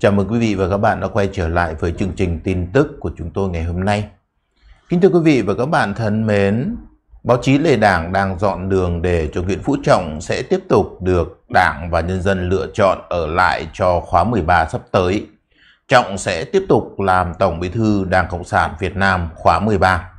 Chào mừng quý vị và các bạn đã quay trở lại với chương trình tin tức của chúng tôi ngày hôm nay. Kính thưa quý vị và các bạn thân mến, báo chí lề Đảng đang dọn đường để cho Nguyễn Phú Trọng sẽ tiếp tục được Đảng và nhân dân lựa chọn ở lại cho khóa 13 sắp tới. Trọng sẽ tiếp tục làm Tổng Bí thư Đảng Cộng sản Việt Nam khóa 13.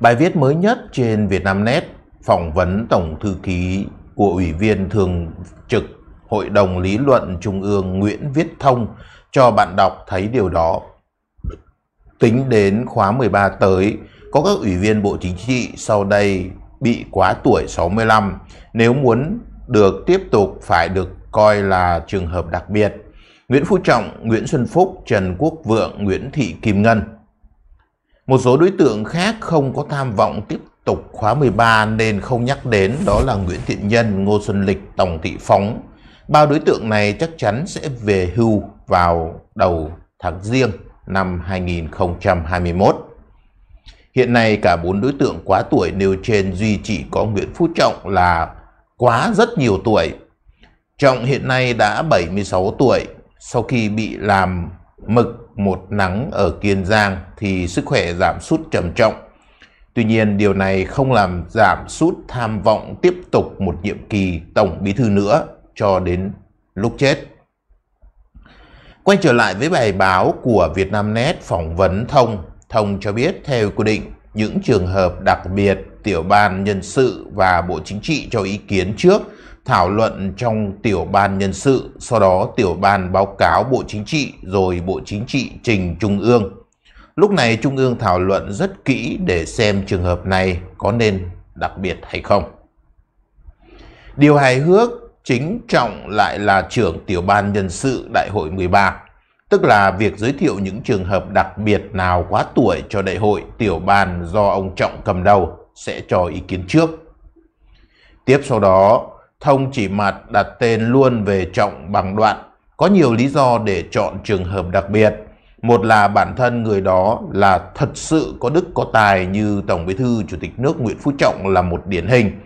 Bài viết mới nhất trên Vietnamnet phỏng vấn Tổng thư ký của Ủy viên Thường trực Hội đồng Lý luận Trung ương Nguyễn Viết Thông cho bạn đọc thấy điều đó. Tính đến khóa 13 tới, có các ủy viên Bộ Chính trị sau đây bị quá tuổi 65 nếu muốn được tiếp tục phải được coi là trường hợp đặc biệt. Nguyễn Phú Trọng, Nguyễn Xuân Phúc, Trần Quốc Vượng, Nguyễn Thị Kim Ngân. Một số đối tượng khác không có tham vọng tiếp tục khóa 13 nên không nhắc đến đó là Nguyễn Thiện Nhân, Ngô Xuân Lịch, Tòng Thị Phóng. Ba đối tượng này chắc chắn sẽ về hưu vào đầu tháng riêng năm 2021. Hiện nay cả bốn đối tượng quá tuổi nêu trên duy chỉ có Nguyễn Phú Trọng là quá rất nhiều tuổi. Trọng hiện nay đã 76 tuổi, sau khi bị làm mực một nắng ở Kiên Giang thì sức khỏe giảm sút trầm trọng Tuy nhiên, điều này không làm giảm sút tham vọng tiếp tục một nhiệm kỳ tổng bí thư nữa cho đến lúc chết. Quay trở lại với bài báo của Vietnamnet phỏng vấn Thông, Thông cho biết theo quy định, những trường hợp đặc biệt tiểu ban nhân sự và Bộ Chính trị cho ý kiến trước, thảo luận trong tiểu ban nhân sự, sau đó tiểu ban báo cáo Bộ Chính trị rồi Bộ Chính trị trình Trung ương. Lúc này Trung ương thảo luận rất kỹ để xem trường hợp này có nên đặc biệt hay không. Điều hài hước chính trọng lại là trưởng tiểu ban nhân sự đại hội 13, tức là việc giới thiệu những trường hợp đặc biệt nào quá tuổi cho đại hội tiểu ban do ông Trọng cầm đầu sẽ cho ý kiến trước. Tiếp sau đó, Thông chỉ mặt đặt tên luôn về Trọng bằng đoạn, có nhiều lý do để chọn trường hợp đặc biệt một là bản thân người đó là thật sự có đức có tài như Tổng Bí thư Chủ tịch nước Nguyễn Phú Trọng là một điển hình.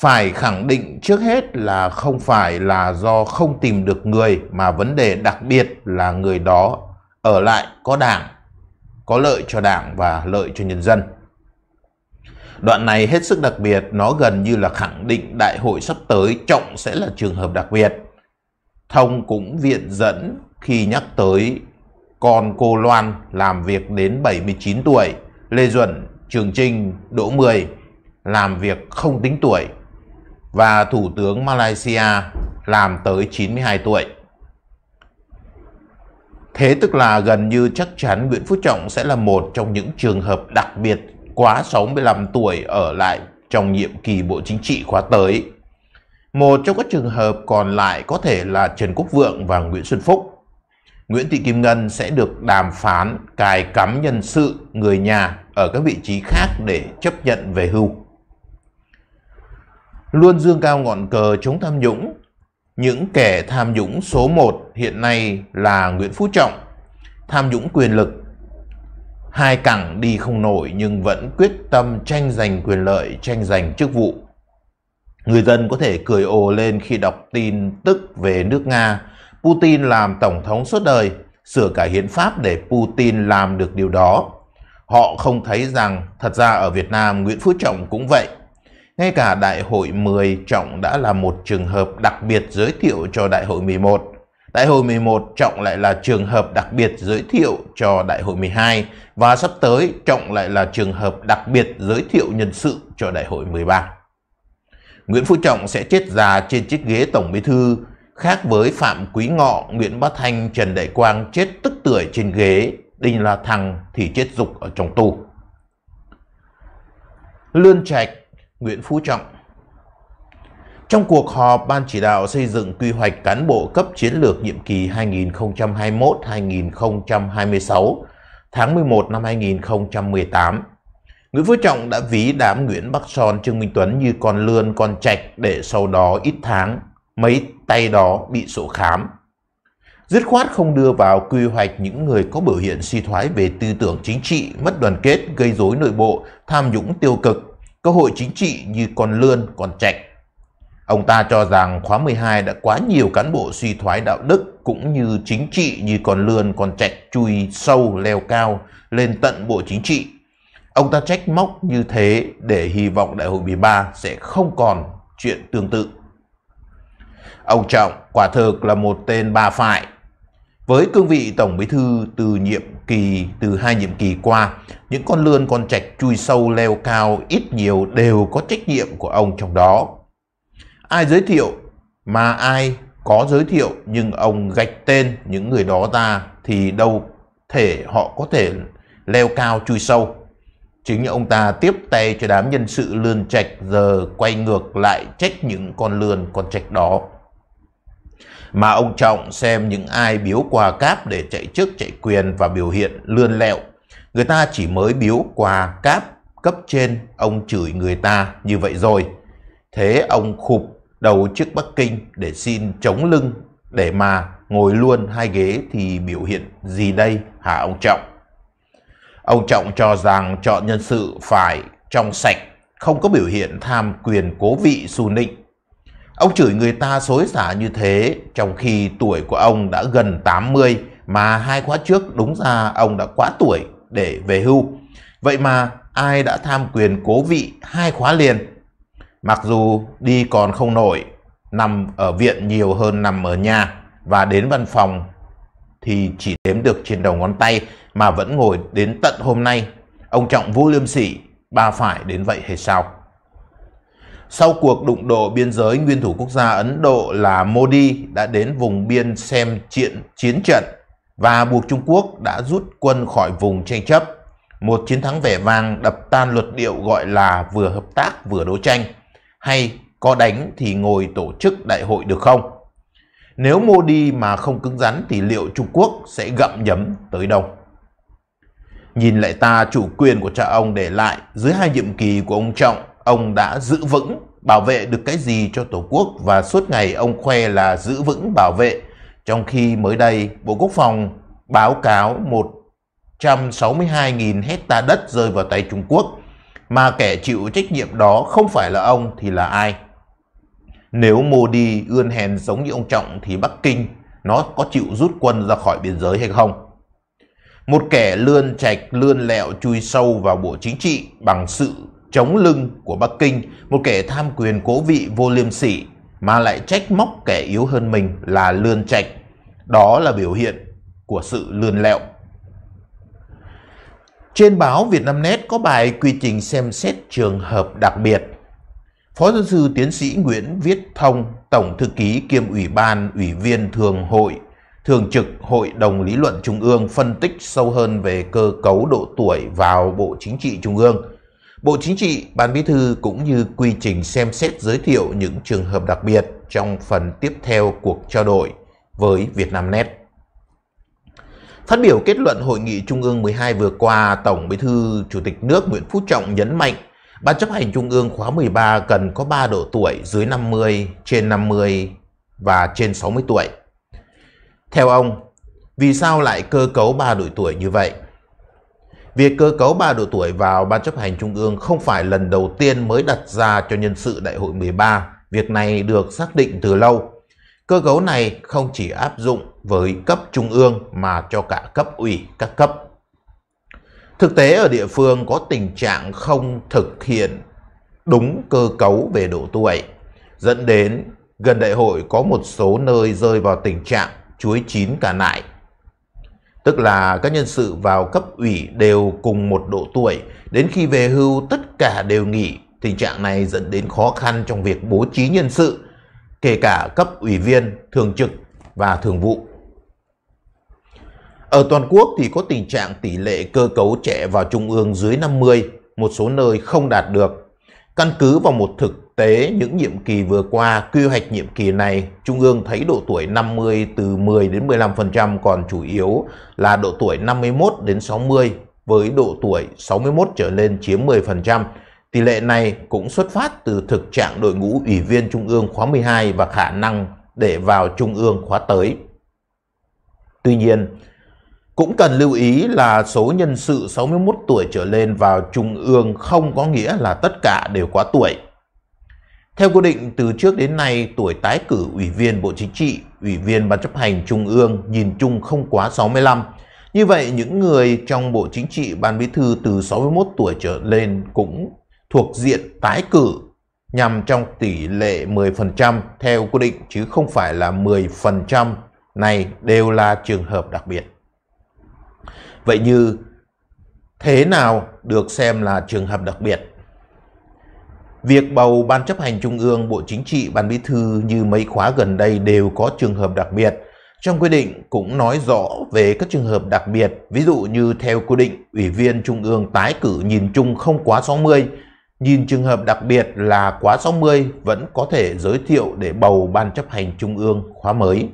Phải khẳng định trước hết là không phải là do không tìm được người mà vấn đề đặc biệt là người đó ở lại có đảng, có lợi cho đảng và lợi cho nhân dân. Đoạn này hết sức đặc biệt, nó gần như là khẳng định đại hội sắp tới Trọng sẽ là trường hợp đặc biệt. Thông cũng viện dẫn khi nhắc tới còn cô Loan làm việc đến 79 tuổi. Lê Duẩn, Trường Trinh, Đỗ Mười làm việc không tính tuổi. Và Thủ tướng Malaysia làm tới 92 tuổi. Thế tức là gần như chắc chắn Nguyễn Phú Trọng sẽ là một trong những trường hợp đặc biệt quá 65 tuổi ở lại trong nhiệm kỳ Bộ Chính trị khóa tới. Một trong các trường hợp còn lại có thể là Trần Quốc Vượng và Nguyễn Xuân Phúc. Nguyễn Thị Kim Ngân sẽ được đàm phán cài cắm nhân sự người nhà ở các vị trí khác để chấp nhận về hưu. Luôn dương cao ngọn cờ chống tham nhũng, những kẻ tham nhũng số 1 hiện nay là Nguyễn Phú Trọng, tham nhũng quyền lực. Hai cẳng đi không nổi nhưng vẫn quyết tâm tranh giành quyền lợi, tranh giành chức vụ. Người dân có thể cười ồ lên khi đọc tin tức về nước Nga Putin làm tổng thống suốt đời, sửa cả hiến pháp để Putin làm được điều đó. Họ không thấy rằng thật ra ở Việt Nam Nguyễn Phú Trọng cũng vậy. Ngay cả Đại hội 10 Trọng đã là một trường hợp đặc biệt giới thiệu cho Đại hội 11. Đại hội 11 Trọng lại là trường hợp đặc biệt giới thiệu cho Đại hội 12 và sắp tới Trọng lại là trường hợp đặc biệt giới thiệu nhân sự cho Đại hội 13. Nguyễn Phú Trọng sẽ chết già trên chiếc ghế Tổng Bí Thư Khác với Phạm Quý Ngọ, Nguyễn Bá Thanh, Trần Đại Quang chết tức tuổi trên ghế, Đinh La Thăng thì chết dục ở trong tù. Lươn Trạch, Nguyễn Phú Trọng Trong cuộc họp Ban chỉ đạo xây dựng quy hoạch cán bộ cấp chiến lược nhiệm kỳ 2021-2026 tháng 11 năm 2018, Nguyễn Phú Trọng đã ví đám Nguyễn Bắc Son Trương Minh Tuấn như con lươn, con trạch để sau đó ít tháng, mấy tay đó bị sổ khám. Dứt khoát không đưa vào quy hoạch những người có biểu hiện suy thoái về tư tưởng chính trị, mất đoàn kết, gây rối nội bộ, tham nhũng tiêu cực, cơ hội chính trị như con lươn, con trạch. Ông ta cho rằng khóa 12 đã quá nhiều cán bộ suy thoái đạo đức cũng như chính trị như con lươn, con trạch chui sâu, leo cao lên tận bộ chính trị. Ông ta trách móc như thế để hy vọng đại hội 13 sẽ không còn chuyện tương tự. Ông Trọng quả thực là một tên ba phải. Với cương vị Tổng Bí Thư từ nhiệm kỳ từ hai nhiệm kỳ qua, những con lươn con trạch chui sâu leo cao ít nhiều đều có trách nhiệm của ông trong đó. Ai giới thiệu mà ai có giới thiệu nhưng ông gạch tên những người đó ra thì đâu thể họ có thể leo cao chui sâu. Chính ông ta tiếp tay cho đám nhân sự lươn trạch giờ quay ngược lại trách những con lươn con trạch đó mà ông Trọng xem những ai biếu quà cáp để chạy chức chạy quyền và biểu hiện lươn lẹo. Người ta chỉ mới biếu quà cáp cấp trên, ông chửi người ta như vậy rồi. Thế ông khụp đầu trước Bắc Kinh để xin chống lưng để mà ngồi luôn hai ghế thì biểu hiện gì đây hả ông Trọng? Ông Trọng cho rằng chọn nhân sự phải trong sạch, không có biểu hiện tham quyền cố vị xù nịnh Ông chửi người ta xối xả như thế trong khi tuổi của ông đã gần 80 mà hai khóa trước đúng ra ông đã quá tuổi để về hưu. Vậy mà ai đã tham quyền cố vị hai khóa liền? Mặc dù đi còn không nổi, nằm ở viện nhiều hơn nằm ở nhà và đến văn phòng thì chỉ đếm được trên đầu ngón tay mà vẫn ngồi đến tận hôm nay. Ông Trọng vô liêm sỉ, bà phải đến vậy hay sao? sau cuộc đụng độ biên giới nguyên thủ quốc gia Ấn Độ là Modi đã đến vùng biên xem chuyện chiến trận và buộc Trung Quốc đã rút quân khỏi vùng tranh chấp. Một chiến thắng vẻ vang đập tan luật điệu gọi là vừa hợp tác vừa đấu tranh hay có đánh thì ngồi tổ chức đại hội được không? Nếu Modi mà không cứng rắn thì liệu Trung Quốc sẽ gậm nhấm tới đâu? Nhìn lại ta chủ quyền của cha ông để lại dưới hai nhiệm kỳ của ông Trọng ông đã giữ vững, bảo vệ được cái gì cho Tổ quốc và suốt ngày ông khoe là giữ vững bảo vệ, trong khi mới đây Bộ Quốc phòng báo cáo 162.000 hecta đất rơi vào tay Trung Quốc, mà kẻ chịu trách nhiệm đó không phải là ông thì là ai? Nếu Modi ươn hèn giống như ông Trọng thì Bắc Kinh nó có chịu rút quân ra khỏi biên giới hay không? Một kẻ lươn chạch lươn lẹo chui sâu vào bộ chính trị bằng sự chống lưng của Bắc Kinh, một kẻ tham quyền cố vị vô liêm sỉ mà lại trách móc kẻ yếu hơn mình là lươn trạch. Đó là biểu hiện của sự lươn lẹo. Trên báo Vietnamnet có bài quy trình xem xét trường hợp đặc biệt. Phó giáo sư tiến sĩ Nguyễn Viết Thông, Tổng Thư ký kiêm Ủy ban Ủy viên Thường hội, Thường trực Hội đồng Lý luận Trung ương phân tích sâu hơn về cơ cấu độ tuổi vào Bộ Chính trị Trung ương – Bộ Chính trị, Ban Bí thư cũng như quy trình xem xét giới thiệu những trường hợp đặc biệt trong phần tiếp theo cuộc trao đổi với Vietnamnet. Phát biểu kết luận Hội nghị Trung ương 12 vừa qua, Tổng Bí thư Chủ tịch nước Nguyễn Phú Trọng nhấn mạnh Ban chấp hành Trung ương khóa 13 cần có 3 độ tuổi dưới 50, trên 50 và trên 60 tuổi. Theo ông, vì sao lại cơ cấu 3 độ tuổi như vậy? Việc cơ cấu ba độ tuổi vào Ban chấp hành Trung ương không phải lần đầu tiên mới đặt ra cho nhân sự Đại hội 13. Việc này được xác định từ lâu. Cơ cấu này không chỉ áp dụng với cấp trung ương mà cho cả cấp ủy các cấp. Thực tế ở địa phương có tình trạng không thực hiện đúng cơ cấu về độ tuổi, dẫn đến gần đại hội có một số nơi rơi vào tình trạng chuối chín cả nại Tức là các nhân sự vào cấp ủy đều cùng một độ tuổi, đến khi về hưu tất cả đều nghỉ. Tình trạng này dẫn đến khó khăn trong việc bố trí nhân sự, kể cả cấp ủy viên, thường trực và thường vụ. Ở toàn quốc thì có tình trạng tỷ lệ cơ cấu trẻ vào trung ương dưới 50, một số nơi không đạt được Căn cứ vào một thực tế những nhiệm kỳ vừa qua, quy hoạch nhiệm kỳ này, Trung ương thấy độ tuổi 50 từ 10 đến 15% còn chủ yếu là độ tuổi 51 đến 60 với độ tuổi 61 trở lên chiếm 10%. Tỷ lệ này cũng xuất phát từ thực trạng đội ngũ ủy viên Trung ương khóa 12 và khả năng để vào Trung ương khóa tới. Tuy nhiên, cũng cần lưu ý là số nhân sự 61 tuổi trở lên vào Trung ương không có nghĩa là tất cả đều quá tuổi. Theo quy định, từ trước đến nay, tuổi tái cử Ủy viên Bộ Chính trị, Ủy viên Ban chấp hành Trung ương nhìn chung không quá 65. Như vậy, những người trong Bộ Chính trị Ban Bí thư từ 61 tuổi trở lên cũng thuộc diện tái cử nhằm trong tỷ lệ 10% theo quy định chứ không phải là 10% này đều là trường hợp đặc biệt. Vậy như thế nào được xem là trường hợp đặc biệt? Việc bầu Ban chấp hành Trung ương, Bộ Chính trị, Ban Bí thư như mấy khóa gần đây đều có trường hợp đặc biệt. Trong quy định cũng nói rõ về các trường hợp đặc biệt, ví dụ như theo quy định, Ủy viên Trung ương tái cử nhìn chung không quá 60, nhìn trường hợp đặc biệt là quá 60 vẫn có thể giới thiệu để bầu Ban chấp hành Trung ương khóa mới.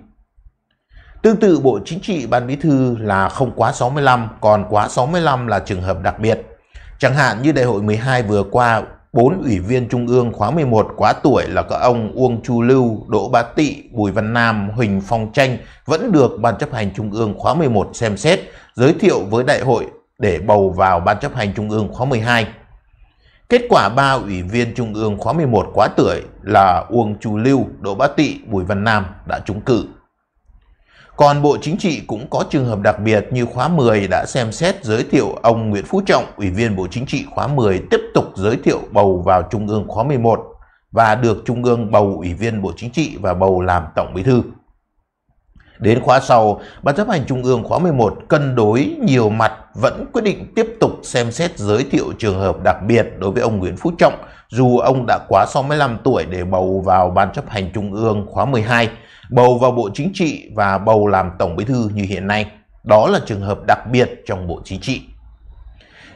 Tương tự Bộ Chính trị Ban Bí thư là không quá 65, còn quá 65 là trường hợp đặc biệt. Chẳng hạn như đại hội 12 vừa qua, 4 ủy viên Trung ương khóa 11 quá tuổi là các ông Uông Chu Lưu, Đỗ Bá Tị, Bùi Văn Nam, Huỳnh Phong Tranh vẫn được Ban chấp hành Trung ương khóa 11 xem xét, giới thiệu với đại hội để bầu vào Ban chấp hành Trung ương khóa 12. Kết quả 3 ủy viên Trung ương khóa 11 quá tuổi là Uông Chu Lưu, Đỗ Bá Tị, Bùi Văn Nam đã trúng cử. Còn Bộ Chính trị cũng có trường hợp đặc biệt như khóa 10 đã xem xét giới thiệu ông Nguyễn Phú Trọng, Ủy viên Bộ Chính trị khóa 10 tiếp tục giới thiệu bầu vào Trung ương khóa 11 và được Trung ương bầu Ủy viên Bộ Chính trị và bầu làm Tổng Bí thư. Đến khóa sau, Ban chấp hành Trung ương khóa 11 cân đối nhiều mặt vẫn quyết định tiếp tục xem xét giới thiệu trường hợp đặc biệt đối với ông Nguyễn Phú Trọng dù ông đã quá 65 tuổi để bầu vào Ban chấp hành Trung ương khóa 12, bầu vào Bộ Chính trị và bầu làm Tổng Bí thư như hiện nay. Đó là trường hợp đặc biệt trong Bộ Chính trị.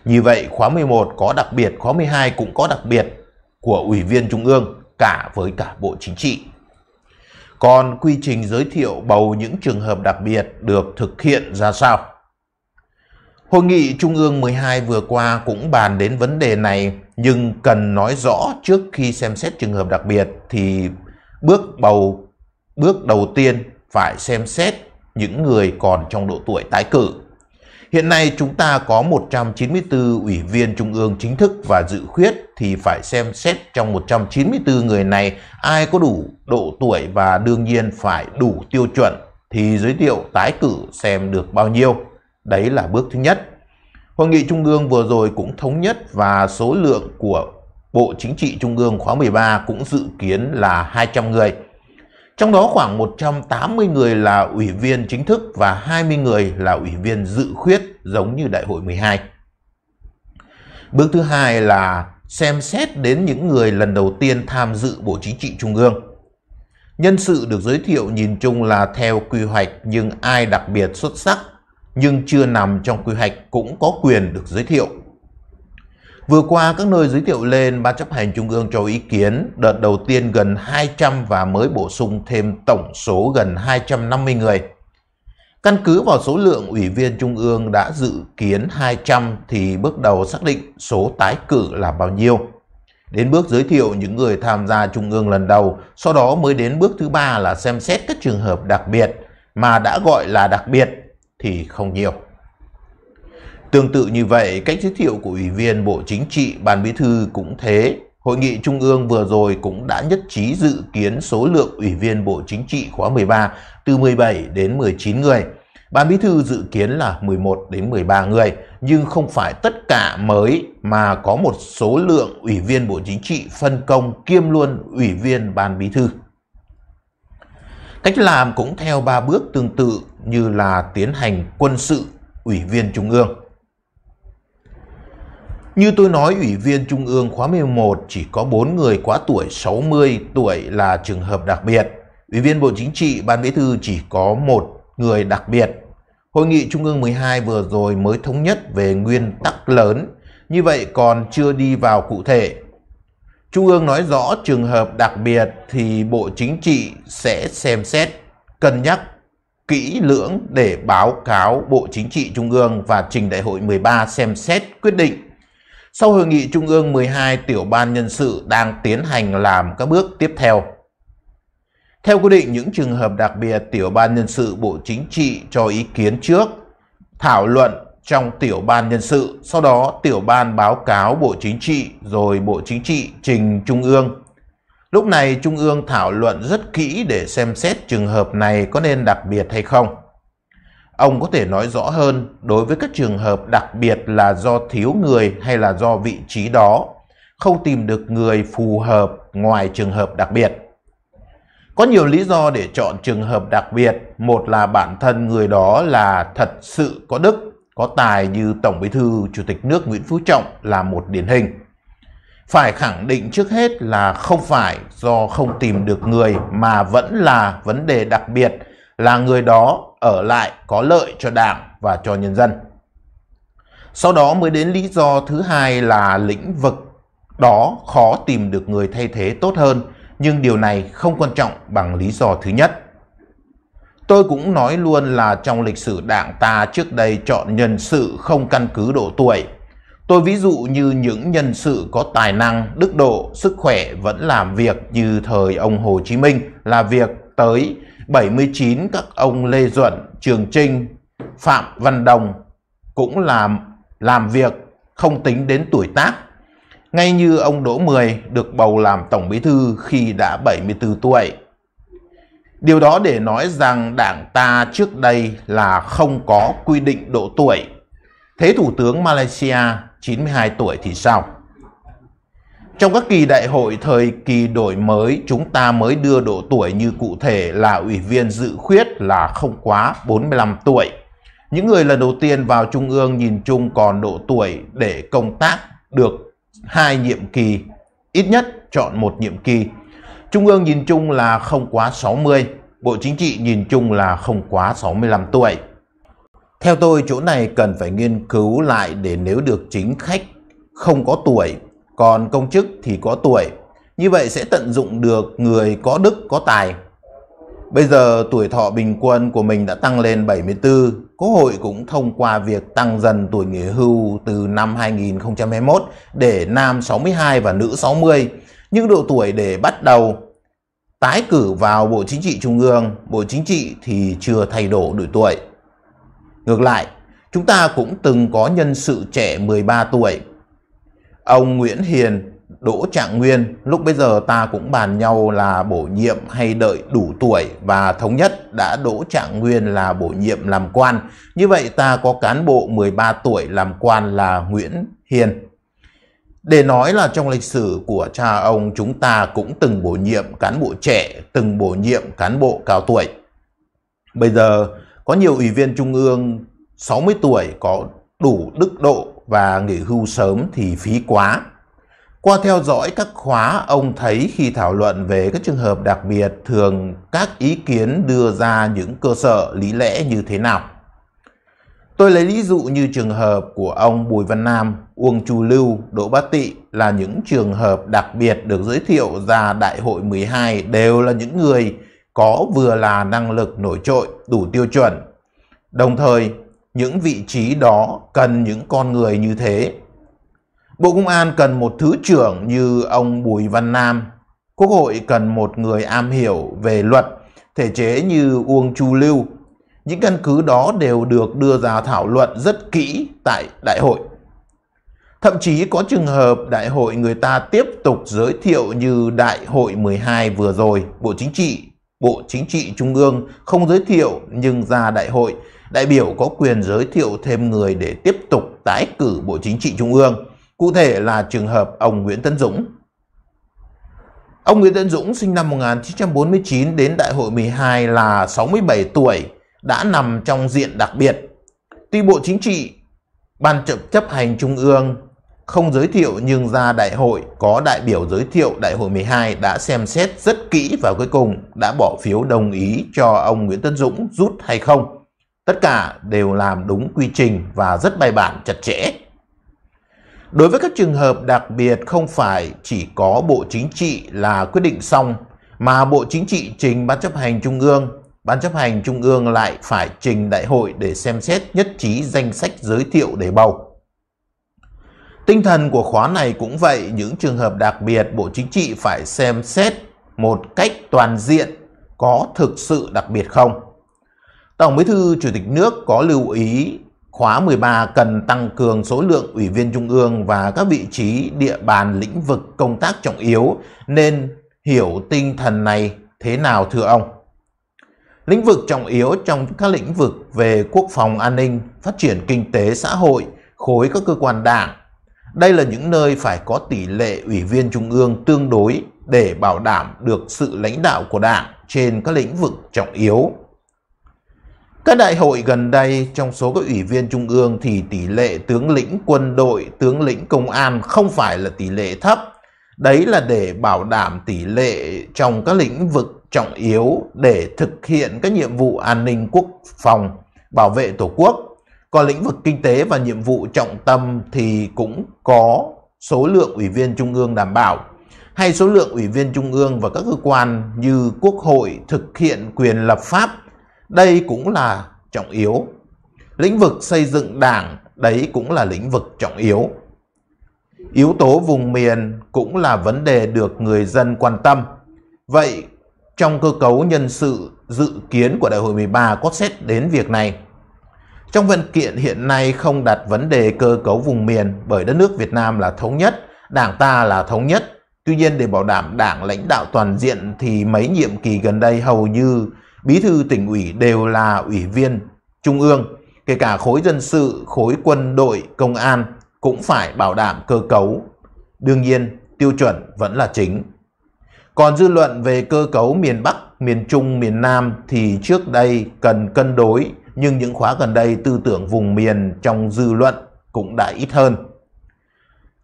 Như vậy, khóa 11 có đặc biệt, khóa 12 cũng có đặc biệt của Ủy viên Trung ương cả với cả Bộ Chính trị. Còn quy trình giới thiệu bầu những trường hợp đặc biệt được thực hiện ra sao? Hội nghị Trung ương 12 vừa qua cũng bàn đến vấn đề này nhưng cần nói rõ trước khi xem xét trường hợp đặc biệt thì bước bầu bước đầu tiên phải xem xét những người còn trong độ tuổi tái cử. Hiện nay chúng ta có 194 ủy viên trung ương chính thức và dự khuyết thì phải xem xét trong 194 người này ai có đủ độ tuổi và đương nhiên phải đủ tiêu chuẩn thì giới thiệu tái cử xem được bao nhiêu. Đấy là bước thứ nhất. Hội nghị Trung ương vừa rồi cũng thống nhất và số lượng của Bộ Chính trị Trung ương khóa 13 cũng dự kiến là 200 người. Trong đó khoảng 180 người là ủy viên chính thức và 20 người là ủy viên dự khuyết giống như Đại hội 12. Bước thứ hai là xem xét đến những người lần đầu tiên tham dự Bộ Chính trị Trung ương. Nhân sự được giới thiệu nhìn chung là theo quy hoạch nhưng ai đặc biệt xuất sắc nhưng chưa nằm trong quy hoạch cũng có quyền được giới thiệu. Vừa qua, các nơi giới thiệu lên, Ban chấp hành Trung ương cho ý kiến đợt đầu tiên gần 200 và mới bổ sung thêm tổng số gần 250 người. Căn cứ vào số lượng ủy viên Trung ương đã dự kiến 200 thì bước đầu xác định số tái cử là bao nhiêu. Đến bước giới thiệu những người tham gia Trung ương lần đầu, sau đó mới đến bước thứ ba là xem xét các trường hợp đặc biệt mà đã gọi là đặc biệt thì không nhiều. Tương tự như vậy, cách giới thiệu của Ủy viên Bộ Chính trị Ban Bí thư cũng thế. Hội nghị Trung ương vừa rồi cũng đã nhất trí dự kiến số lượng Ủy viên Bộ Chính trị khóa 13 từ 17 đến 19 người. Ban Bí thư dự kiến là 11 đến 13 người, nhưng không phải tất cả mới mà có một số lượng Ủy viên Bộ Chính trị phân công kiêm luôn Ủy viên Ban Bí thư. Cách làm cũng theo ba bước tương tự như là tiến hành quân sự ủy viên Trung ương. Như tôi nói, Ủy viên Trung ương khóa 11 chỉ có 4 người quá tuổi 60 tuổi là trường hợp đặc biệt. Ủy viên Bộ Chính trị, Ban Bí thư chỉ có một người đặc biệt. Hội nghị Trung ương 12 vừa rồi mới thống nhất về nguyên tắc lớn, như vậy còn chưa đi vào cụ thể. Trung ương nói rõ trường hợp đặc biệt thì Bộ Chính trị sẽ xem xét, cân nhắc kỹ lưỡng để báo cáo Bộ Chính trị Trung ương và trình đại hội 13 xem xét quyết định. Sau hội nghị Trung ương 12 tiểu ban nhân sự đang tiến hành làm các bước tiếp theo. Theo quy định, những trường hợp đặc biệt tiểu ban nhân sự Bộ Chính trị cho ý kiến trước, thảo luận trong tiểu ban nhân sự, sau đó tiểu ban báo cáo Bộ Chính trị rồi Bộ Chính trị trình Trung ương Lúc này Trung ương thảo luận rất kỹ để xem xét trường hợp này có nên đặc biệt hay không. Ông có thể nói rõ hơn đối với các trường hợp đặc biệt là do thiếu người hay là do vị trí đó, không tìm được người phù hợp ngoài trường hợp đặc biệt. Có nhiều lý do để chọn trường hợp đặc biệt, một là bản thân người đó là thật sự có đức, có tài như Tổng Bí thư Chủ tịch nước Nguyễn Phú Trọng là một điển hình phải khẳng định trước hết là không phải do không tìm được người mà vẫn là vấn đề đặc biệt là người đó ở lại có lợi cho đảng và cho nhân dân. Sau đó mới đến lý do thứ hai là lĩnh vực đó khó tìm được người thay thế tốt hơn, nhưng điều này không quan trọng bằng lý do thứ nhất. Tôi cũng nói luôn là trong lịch sử đảng ta trước đây chọn nhân sự không căn cứ độ tuổi Tôi ví dụ như những nhân sự có tài năng, đức độ, sức khỏe vẫn làm việc như thời ông Hồ Chí Minh là việc tới 79 các ông Lê Duẩn, Trường Trinh, Phạm Văn Đồng cũng làm làm việc không tính đến tuổi tác. Ngay như ông Đỗ Mười được bầu làm Tổng Bí Thư khi đã 74 tuổi. Điều đó để nói rằng đảng ta trước đây là không có quy định độ tuổi. Thế Thủ tướng Malaysia 92 tuổi thì sao? Trong các kỳ đại hội thời kỳ đổi mới, chúng ta mới đưa độ tuổi như cụ thể là ủy viên dự khuyết là không quá 45 tuổi. Những người lần đầu tiên vào Trung ương nhìn chung còn độ tuổi để công tác được hai nhiệm kỳ, ít nhất chọn một nhiệm kỳ. Trung ương nhìn chung là không quá 60, Bộ Chính trị nhìn chung là không quá 65 tuổi. Theo tôi chỗ này cần phải nghiên cứu lại để nếu được chính khách không có tuổi, còn công chức thì có tuổi. Như vậy sẽ tận dụng được người có đức, có tài. Bây giờ tuổi thọ bình quân của mình đã tăng lên 74, Quốc hội cũng thông qua việc tăng dần tuổi nghỉ hưu từ năm 2021 để nam 62 và nữ 60, những độ tuổi để bắt đầu tái cử vào Bộ Chính trị Trung ương, Bộ Chính trị thì chưa thay đổi đổi tuổi. Ngược lại, chúng ta cũng từng có nhân sự trẻ 13 tuổi. Ông Nguyễn Hiền, Đỗ Trạng Nguyên, lúc bây giờ ta cũng bàn nhau là bổ nhiệm hay đợi đủ tuổi và thống nhất đã Đỗ Trạng Nguyên là bổ nhiệm làm quan. Như vậy ta có cán bộ 13 tuổi làm quan là Nguyễn Hiền. Để nói là trong lịch sử của cha ông chúng ta cũng từng bổ nhiệm cán bộ trẻ, từng bổ nhiệm cán bộ cao tuổi. Bây giờ có nhiều ủy viên trung ương 60 tuổi có đủ đức độ và nghỉ hưu sớm thì phí quá. Qua theo dõi các khóa, ông thấy khi thảo luận về các trường hợp đặc biệt thường các ý kiến đưa ra những cơ sở lý lẽ như thế nào. Tôi lấy ví dụ như trường hợp của ông Bùi Văn Nam, Uông Chu Lưu, Đỗ Bá Tị là những trường hợp đặc biệt được giới thiệu ra Đại hội 12 đều là những người có vừa là năng lực nổi trội đủ tiêu chuẩn. Đồng thời, những vị trí đó cần những con người như thế. Bộ Công an cần một thứ trưởng như ông Bùi Văn Nam. Quốc hội cần một người am hiểu về luật, thể chế như Uông Chu Lưu. Những căn cứ đó đều được đưa ra thảo luận rất kỹ tại đại hội. Thậm chí có trường hợp đại hội người ta tiếp tục giới thiệu như đại hội 12 vừa rồi, Bộ Chính trị Bộ Chính trị Trung ương không giới thiệu nhưng ra đại hội, đại biểu có quyền giới thiệu thêm người để tiếp tục tái cử Bộ Chính trị Trung ương, cụ thể là trường hợp ông Nguyễn Tấn Dũng. Ông Nguyễn Tấn Dũng sinh năm 1949 đến đại hội 12 là 67 tuổi, đã nằm trong diện đặc biệt. Tuy Bộ Chính trị, Ban chấp chấp hành Trung ương không giới thiệu nhưng ra đại hội có đại biểu giới thiệu đại hội 12 đã xem xét rất kỹ và cuối cùng đã bỏ phiếu đồng ý cho ông Nguyễn Tân Dũng rút hay không. Tất cả đều làm đúng quy trình và rất bài bản chặt chẽ. Đối với các trường hợp đặc biệt không phải chỉ có Bộ Chính trị là quyết định xong mà Bộ Chính trị trình Ban chấp hành Trung ương, Ban chấp hành Trung ương lại phải trình đại hội để xem xét nhất trí danh sách giới thiệu để bầu. Tinh thần của khóa này cũng vậy, những trường hợp đặc biệt Bộ Chính trị phải xem xét một cách toàn diện có thực sự đặc biệt không. Tổng Bí thư Chủ tịch nước có lưu ý khóa 13 cần tăng cường số lượng ủy viên trung ương và các vị trí địa bàn lĩnh vực công tác trọng yếu nên hiểu tinh thần này thế nào thưa ông? Lĩnh vực trọng yếu trong các lĩnh vực về quốc phòng an ninh, phát triển kinh tế xã hội, khối các cơ quan đảng, đây là những nơi phải có tỷ lệ ủy viên trung ương tương đối để bảo đảm được sự lãnh đạo của đảng trên các lĩnh vực trọng yếu. Các đại hội gần đây trong số các ủy viên trung ương thì tỷ lệ tướng lĩnh quân đội, tướng lĩnh công an không phải là tỷ lệ thấp. Đấy là để bảo đảm tỷ lệ trong các lĩnh vực trọng yếu để thực hiện các nhiệm vụ an ninh quốc phòng, bảo vệ tổ quốc. Còn lĩnh vực kinh tế và nhiệm vụ trọng tâm thì cũng có số lượng ủy viên trung ương đảm bảo hay số lượng ủy viên trung ương và các cơ quan như quốc hội thực hiện quyền lập pháp. Đây cũng là trọng yếu. Lĩnh vực xây dựng đảng, đấy cũng là lĩnh vực trọng yếu. Yếu tố vùng miền cũng là vấn đề được người dân quan tâm. Vậy trong cơ cấu nhân sự dự kiến của Đại hội 13 có xét đến việc này. Trong văn kiện hiện nay không đặt vấn đề cơ cấu vùng miền bởi đất nước Việt Nam là thống nhất, đảng ta là thống nhất. Tuy nhiên để bảo đảm đảng lãnh đạo toàn diện thì mấy nhiệm kỳ gần đây hầu như bí thư tỉnh ủy đều là ủy viên trung ương, kể cả khối dân sự, khối quân đội, công an cũng phải bảo đảm cơ cấu. Đương nhiên, tiêu chuẩn vẫn là chính. Còn dư luận về cơ cấu miền Bắc, miền Trung, miền Nam thì trước đây cần cân đối nhưng những khóa gần đây tư tưởng vùng miền trong dư luận cũng đã ít hơn.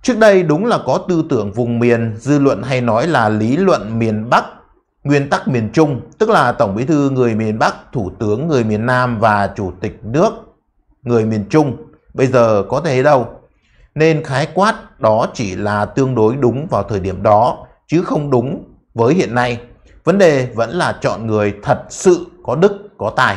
Trước đây đúng là có tư tưởng vùng miền, dư luận hay nói là lý luận miền Bắc, nguyên tắc miền Trung, tức là Tổng Bí thư người miền Bắc, Thủ tướng người miền Nam và Chủ tịch nước người miền Trung. Bây giờ có thể đâu? Nên khái quát đó chỉ là tương đối đúng vào thời điểm đó, chứ không đúng với hiện nay. Vấn đề vẫn là chọn người thật sự có đức, có tài.